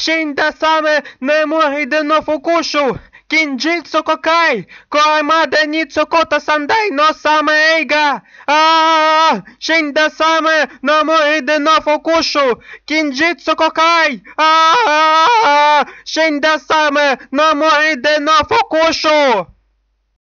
Shinda same memori de no fukushu. Kinjitsu kokai. Koamada nitsu kota sandai no same eiga. Ah, Shinda same memori de no fukushu. Kinjitsu kokai. Ah, Shinda same memori de no fukushu.